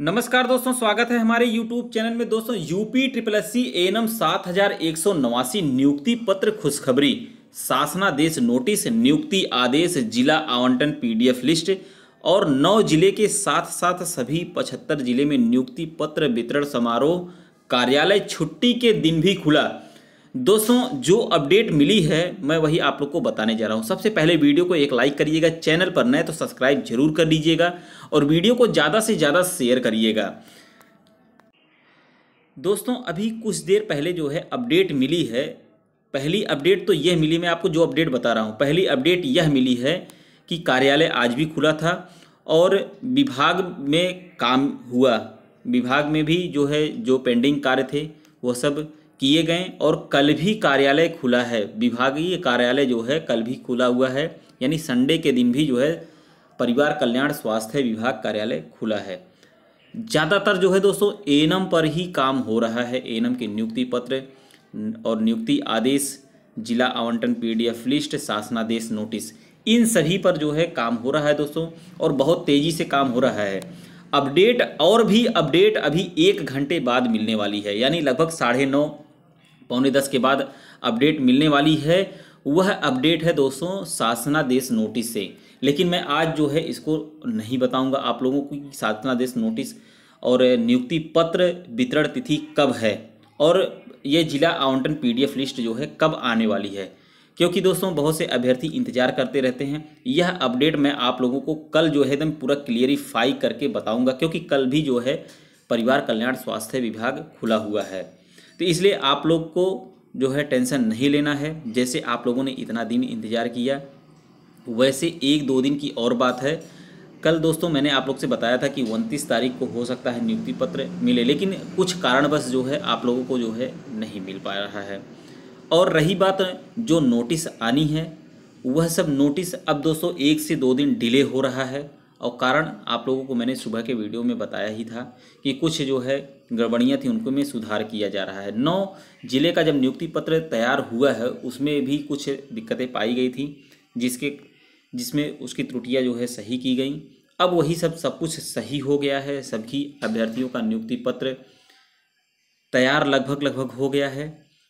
नमस्कार दोस्तों स्वागत है हमारे YouTube चैनल में दोस्तों UP triple S C M सात हजार एक सौ नवासी नियुक्ति पत्र खुशखबरी शासनादेश नोटिस नियुक्ति आदेश जिला आवंटन पीडीएफ लिस्ट और नौ जिले के साथ साथ सभी पचहत्तर जिले में नियुक्ति पत्र वितरण समारोह कार्यालय छुट्टी के दिन भी खुला दोस्तों जो अपडेट मिली है मैं वही आप लोग को बताने जा रहा हूँ सबसे पहले वीडियो को एक लाइक करिएगा चैनल पर नए तो सब्सक्राइब जरूर कर लीजिएगा और वीडियो को ज़्यादा से ज़्यादा शेयर करिएगा दोस्तों अभी कुछ देर पहले जो है अपडेट मिली है पहली अपडेट तो यह मिली मैं आपको जो अपडेट बता रहा हूँ पहली अपडेट यह मिली है कि कार्यालय आज भी खुला था और विभाग में काम हुआ विभाग में भी जो है जो पेंडिंग कार्य थे वह सब किए गए और कल भी कार्यालय खुला है विभागीय कार्यालय जो है कल भी खुला हुआ है यानी संडे के दिन भी जो है परिवार कल्याण स्वास्थ्य विभाग कार्यालय खुला है ज़्यादातर जो है दोस्तों एनम पर ही काम हो रहा है एनम के नियुक्ति पत्र और नियुक्ति आदेश जिला आवंटन पीडीएफ लिस्ट शासनादेश नोटिस इन सभी पर जो है काम हो रहा है दोस्तों और बहुत तेज़ी से काम हो रहा है अपडेट और भी अपडेट अभी एक घंटे बाद मिलने वाली है यानी लगभग साढ़े नौ पौने दस के बाद अपडेट मिलने वाली है वह अपडेट है दोस्तों शासनादेश नोटिस से लेकिन मैं आज जो है इसको नहीं बताऊंगा आप लोगों को कि शासनादेश नोटिस और नियुक्ति पत्र वितरण तिथि कब है और ये जिला आवंटन पीडीएफ लिस्ट जो है कब आने वाली है क्योंकि दोस्तों बहुत से अभ्यर्थी इंतजार करते रहते हैं यह अपडेट मैं आप लोगों को कल जो है एकदम पूरा क्लियरिफाई करके बताऊंगा क्योंकि कल भी जो है परिवार कल्याण स्वास्थ्य विभाग खुला हुआ है तो इसलिए आप लोग को जो है टेंशन नहीं लेना है जैसे आप लोगों ने इतना दिन इंतज़ार किया वैसे एक दो दिन की और बात है कल दोस्तों मैंने आप लोग से बताया था कि उनतीस तारीख को हो सकता है नियुक्ति पत्र मिले लेकिन कुछ कारणवश जो है आप लोगों को जो है नहीं मिल पा रहा है और रही बात जो नोटिस आनी है वह सब नोटिस अब दोस्तों एक से दो दिन डिले हो रहा है और कारण आप लोगों को मैंने सुबह के वीडियो में बताया ही था कि कुछ जो है गड़बड़ियाँ थी उनको में सुधार किया जा रहा है नौ जिले का जब नियुक्ति पत्र तैयार हुआ है उसमें भी कुछ दिक्कतें पाई गई थी जिसके जिसमें उसकी त्रुटियाँ जो है सही की गई अब वही सब सब कुछ सही हो गया है सभी अभ्यर्थियों का नियुक्ति पत्र तैयार लगभग लगभग हो गया है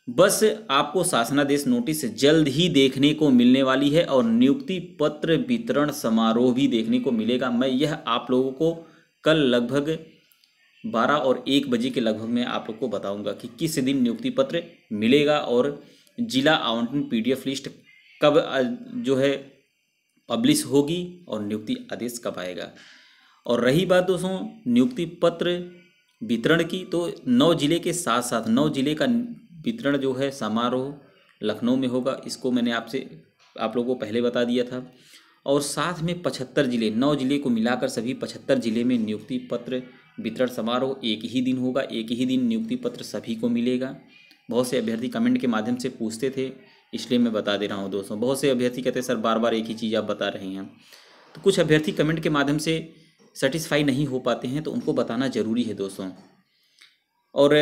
बस आपको शासनादेश नोटिस जल्द ही देखने को मिलने वाली है और नियुक्ति पत्र वितरण समारोह भी देखने को मिलेगा मैं यह आप लोगों को कल लगभग बारह और एक बजे के लगभग मैं आप लोग को बताऊंगा कि किस दिन नियुक्ति पत्र मिलेगा और जिला आवंटन पीडीएफ लिस्ट कब जो है पब्लिश होगी और नियुक्ति आदेश कब आएगा और रही बात दोस्तों नियुक्ति पत्र वितरण की तो नौ जिले के साथ साथ नौ जिले का वितरण जो है समारोह लखनऊ में होगा इसको मैंने आपसे आप लोगों को पहले बता दिया था और साथ में पचहत्तर जिले नौ जिले को मिलाकर सभी पचहत्तर जिले में नियुक्ति पत्र वितरण समारोह एक ही दिन होगा एक ही दिन नियुक्ति पत्र सभी को मिलेगा बहुत से अभ्यर्थी कमेंट के माध्यम से पूछते थे इसलिए मैं बता दे रहा हूँ दोस्तों बहुत से अभ्यर्थी कहते हैं सर बार बार एक ही चीज़ आप बता रहे हैं तो कुछ अभ्यर्थी कमेंट के माध्यम से सेटिस्फाई नहीं हो पाते हैं तो उनको बताना ज़रूरी है दोस्तों और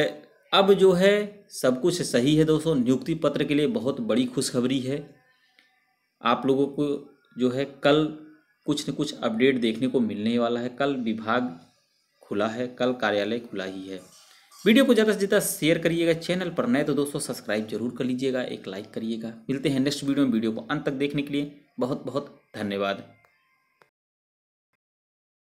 अब जो है सब कुछ सही है दोस्तों नियुक्ति पत्र के लिए बहुत बड़ी खुशखबरी है आप लोगों को जो है कल कुछ न कुछ अपडेट देखने को मिलने वाला है कल विभाग खुला है कल कार्यालय खुला ही है वीडियो को ज़्यादा से ज़्यादा शेयर करिएगा चैनल पर नए तो दोस्तों सब्सक्राइब जरूर कर लीजिएगा एक लाइक करिएगा मिलते हैं नेक्स्ट वीडियो में वीडियो को अंत तक देखने के लिए बहुत बहुत धन्यवाद